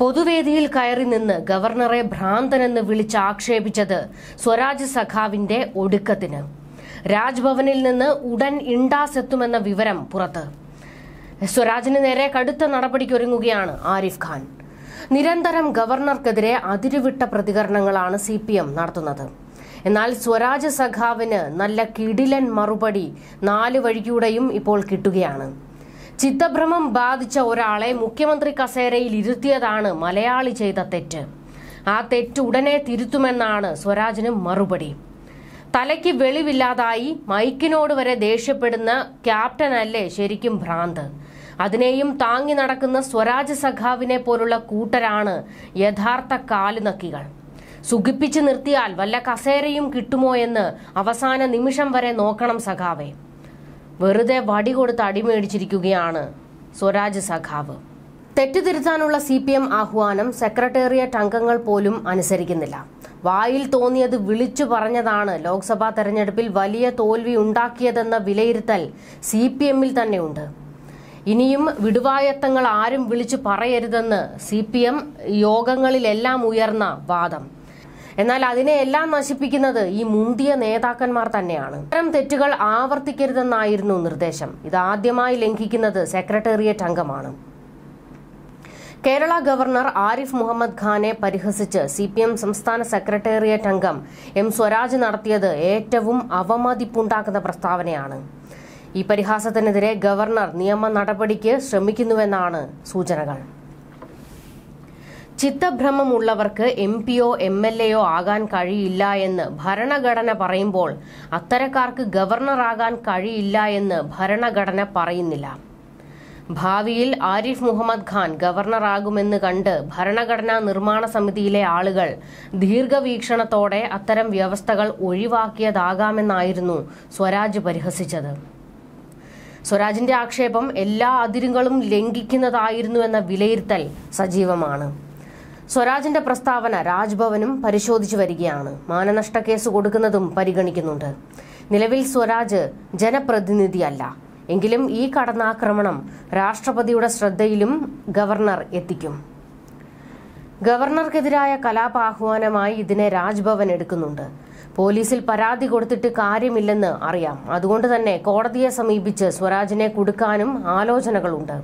പൊതുവേദിയിൽ കയറി നിന്ന് ഗവർണറെ ഭ്രാന്തനെന്ന് വിളിച്ച് ആക്ഷേപിച്ചത് സ്വരാജ് സഖാവിന്റെ ഒടുക്കത്തിന് രാജ്ഭവനിൽ നിന്ന് ഉടൻ ഇണ്ടാസ് എത്തുമെന്ന വിവരം പുറത്ത് സ്വരാജിന് നേരെ കടുത്ത നടപടിക്കൊരുങ്ങുകയാണ് ആരിഫ് ഖാൻ നിരന്തരം ഗവർണർക്കെതിരെ അതിരുവിട്ട പ്രതികരണങ്ങളാണ് സി പി എം നടത്തുന്നത് എന്നാൽ സ്വരാജ് സഖാവിന് നല്ല കിടിലൻ മറുപടി നാല് വഴിക്കൂടെയും ഇപ്പോൾ കിട്ടുകയാണ് ചിത്തഭ്രമം ബാധിച്ച ഒരാളെ മുഖ്യമന്ത്രി കസേരയിൽ ഇരുത്തിയതാണ് മലയാളി ചെയ്ത തെറ്റ് ആ തെറ്റ് ഉടനെ തിരുത്തുമെന്നാണ് സ്വരാജിന് മറുപടി തലയ്ക്ക് വെളിവില്ലാതായി മൈക്കിനോട് വരെ ദേഷ്യപ്പെടുന്ന ക്യാപ്റ്റനല്ലേ ശരിക്കും ഭ്രാന്ത് അതിനെയും താങ്ങി നടക്കുന്ന സ്വരാജ് സഖാവിനെ പോലുള്ള കൂട്ടരാണ് യഥാർത്ഥ കാലുനക്കികൾ സുഖിപ്പിച്ചു നിർത്തിയാൽ വല്ല കസേരയും കിട്ടുമോ എന്ന് അവസാന നിമിഷം വരെ നോക്കണം സഖാവേ വെറുതെ വടി കൊടുത്ത് അടിമേടിച്ചിരിക്കുകയാണ് സ്വരാജ് സഖാവ് തെറ്റുതിരുത്താനുള്ള സി പി എം ആഹ്വാനം സെക്രട്ടേറിയറ്റ് അംഗങ്ങൾ പോലും അനുസരിക്കുന്നില്ല വായിൽ തോന്നിയത് വിളിച്ചു പറഞ്ഞതാണ് ലോക്സഭാ തെരഞ്ഞെടുപ്പിൽ വലിയ തോൽവി ഉണ്ടാക്കിയതെന്ന വിലയിരുത്തൽ സി പി എമ്മിൽ തന്നെയുണ്ട് ഇനിയും വിടുവായത്തങ്ങൾ ആരും വിളിച്ചു പറയരുതെന്ന് സി പി എം യോഗങ്ങളിലെല്ലാം ഉയർന്ന വാദം എന്നാൽ അതിനെയെല്ലാം നശിപ്പിക്കുന്നത് ഈ മുന്തിയ നേതാക്കന്മാർ തന്നെയാണ് ഇത്തരം തെറ്റുകൾ ആവർത്തിക്കരുതെന്നായിരുന്നു നിർദ്ദേശം ഇത് ആദ്യമായി ലംഘിക്കുന്നത് സെക്രട്ടേറിയറ്റ് അംഗമാണ് കേരള ഗവർണർ ആരിഫ് മുഹമ്മദ് ഖാനെ പരിഹസിച്ച് സി പി എം സംസ്ഥാന സെക്രട്ടേറിയറ്റ് അംഗം എം സ്വരാജ് നടത്തിയത് ഏറ്റവും അവമതിപ്പുണ്ടാക്കുന്ന പ്രസ്താവനയാണ് ഈ പരിഹാസത്തിനെതിരെ ഗവർണർ നിയമ നടപടിക്ക് ശ്രമിക്കുന്നുവെന്നാണ് സൂചനകൾ ചിത്തഭ്രമമുള്ളവർക്ക് എം പിയോ എം എൽ എയോ ആകാൻ കഴിയില്ല എന്ന് ഭരണഘടന പറയുമ്പോൾ അത്തരക്കാർക്ക് ഗവർണറാകാൻ കഴിയില്ല എന്ന് ഭരണഘടന പറയുന്നില്ല ഭാവിയിൽ ആരിഫ് മുഹമ്മദ് ഖാൻ ഗവർണറാകുമെന്ന് കണ്ട് ഭരണഘടനാ നിർമ്മാണ സമിതിയിലെ ആളുകൾ ദീർഘവീക്ഷണത്തോടെ അത്തരം വ്യവസ്ഥകൾ ഒഴിവാക്കിയതാകാമെന്നായിരുന്നു സ്വരാജ് പരിഹസിച്ചത് സ്വരാജിന്റെ ആക്ഷേപം എല്ലാ അതിരുകളും ലംഘിക്കുന്നതായിരുന്നു എന്ന വിലയിരുത്തൽ സജീവമാണ് സ്വരാജിന്റെ പ്രസ്താവന രാജ്ഭവനും പരിശോധിച്ചു വരികയാണ് മാനനഷ്ട കേസ് കൊടുക്കുന്നതും പരിഗണിക്കുന്നുണ്ട് നിലവിൽ സ്വരാജ് ജനപ്രതിനിധിയല്ല എങ്കിലും ഈ കടന്നാക്രമണം രാഷ്ട്രപതിയുടെ ശ്രദ്ധയിലും ഗവർണർ എത്തിക്കും ഗവർണർക്കെതിരായ ആഹ്വാനമായി ഇതിനെ രാജ്ഭവൻ എടുക്കുന്നുണ്ട് പോലീസിൽ പരാതി കൊടുത്തിട്ട് കാര്യമില്ലെന്ന് അറിയാം അതുകൊണ്ട് തന്നെ കോടതിയെ സമീപിച്ച് സ്വരാജിനെ കൊടുക്കാനും ആലോചനകളുണ്ട്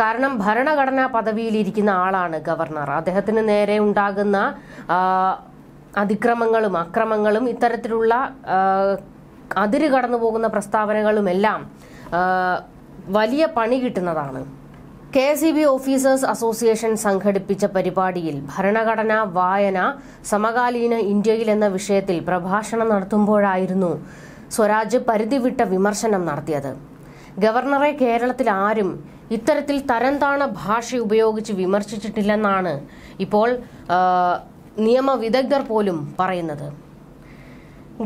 കാരണം ഭരണഘടനാ പദവിയിലിരിക്കുന്ന ആളാണ് ഗവർണർ അദ്ദേഹത്തിന് നേരെ ഉണ്ടാകുന്ന അതിക്രമങ്ങളും അക്രമങ്ങളും ഇത്തരത്തിലുള്ള അതിര് കടന്നു പോകുന്ന പ്രസ്താവനകളുമെല്ലാം വലിയ പണി കിട്ടുന്നതാണ് K C B officers association സംഘടിപ്പിച്ച പരിപാടിയിൽ ഭരണഘടന വായന സമകാലീന ഇന്ത്യയിൽ എന്ന വിഷയത്തിൽ പ്രഭാഷണം നടത്തുമ്പോഴായിരുന്നു സ്വരാജ് പരിധിവിട്ട വിമർശനം നടത്തിയത് ഗവർണറെ കേരളത്തിൽ ആരും ഇത്തരത്തിൽ തരംതാണ ഭാഷ ഉപയോഗിച്ച് വിമർശിച്ചിട്ടില്ലെന്നാണ് ഇപ്പോൾ നിയമ വിദഗ്ധർ പോലും പറയുന്നത്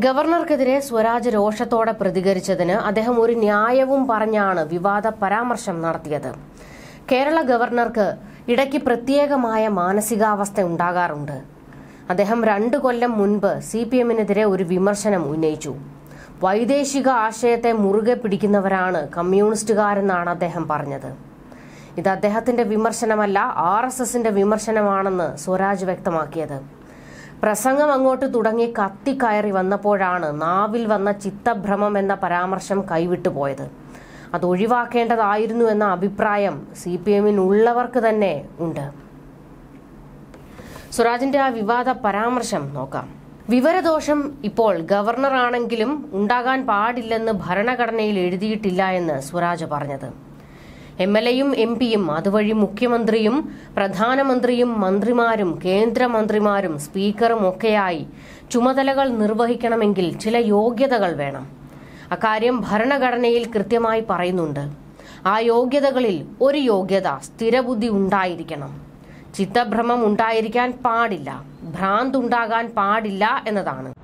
ഗവർണർക്കെതിരെ സ്വരാജ് രോഷത്തോടെ പ്രതികരിച്ചതിന് അദ്ദേഹം ഒരു ന്യായവും പറഞ്ഞാണ് വിവാദ പരാമർശം നടത്തിയത് കേരള ഗവർണർക്ക് ഇടയ്ക്ക് പ്രത്യേകമായ മാനസികാവസ്ഥ ഉണ്ടാകാറുണ്ട് അദ്ദേഹം രണ്ടു കൊല്ലം മുൻപ് സി പി എമ്മിനെതിരെ ഒരു വിമർശനം ഉന്നയിച്ചു വൈദേശിക ആശയത്തെ മുറുകെ പിടിക്കുന്നവരാണ് കമ്മ്യൂണിസ്റ്റുകാരെന്നാണ് അദ്ദേഹം പറഞ്ഞത് ഇത് അദ്ദേഹത്തിന്റെ വിമർശനമല്ല ആർ എസ് എസിന്റെ വിമർശനമാണെന്ന് സ്വരാജ് വ്യക്തമാക്കിയത് പ്രസംഗം അങ്ങോട്ട് തുടങ്ങി കത്തിക്കയറി വന്നപ്പോഴാണ് നാവിൽ വന്ന ചിത്തഭ്രമം എന്ന പരാമർശം കൈവിട്ടുപോയത് അത് ഒഴിവാക്കേണ്ടതായിരുന്നു എന്ന അഭിപ്രായം സി പി എമ്മിനുള്ളവർക്ക് തന്നെ ഉണ്ട് സ്വരാജിന്റെ ആ വിവാദ പരാമർശം നോക്കാം വിവരദോഷം ഇപ്പോൾ ഗവർണറാണെങ്കിലും ഉണ്ടാകാൻ പാടില്ലെന്ന് ഭരണഘടനയിൽ എഴുതിയിട്ടില്ല എന്ന് സ്വരാജ് പറഞ്ഞത് എം എൽ എയും എം പിയും അതുവഴി മുഖ്യമന്ത്രിയും പ്രധാനമന്ത്രിയും മന്ത്രിമാരും കേന്ദ്രമന്ത്രിമാരും സ്പീക്കറും ഒക്കെയായി ചുമതലകൾ നിർവഹിക്കണമെങ്കിൽ ചില യോഗ്യതകൾ വേണം അക്കാര്യം ഭരണഘടനയിൽ കൃത്യമായി പറയുന്നുണ്ട് ആ യോഗ്യതകളിൽ ഒരു യോഗ്യത സ്ഥിരബുദ്ധി ഉണ്ടായിരിക്കണം ചിത്തഭ്രമം ഉണ്ടായിരിക്കാൻ പാടില്ല ഭ്രാന്തുണ്ടാകാൻ പാടില്ല എന്നതാണ്